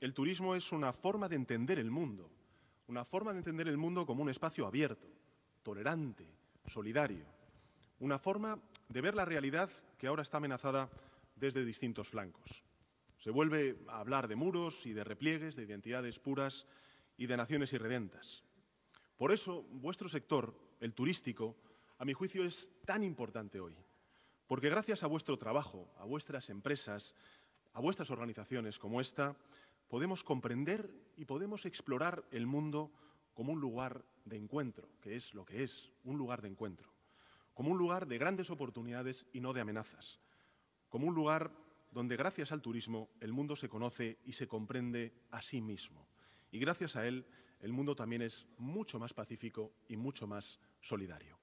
el turismo es una forma de entender el mundo, una forma de entender el mundo como un espacio abierto, tolerante, solidario, una forma de ver la realidad que ahora está amenazada desde distintos flancos. Se vuelve a hablar de muros y de repliegues, de identidades puras y de naciones irredentas. Por eso, vuestro sector, el turístico, a mi juicio es tan importante hoy, porque gracias a vuestro trabajo, a vuestras empresas, a vuestras organizaciones como esta, podemos comprender y podemos explorar el mundo como un lugar de encuentro, que es lo que es, un lugar de encuentro, como un lugar de grandes oportunidades y no de amenazas, como un lugar donde gracias al turismo el mundo se conoce y se comprende a sí mismo. Y gracias a él el mundo también es mucho más pacífico y mucho más solidario.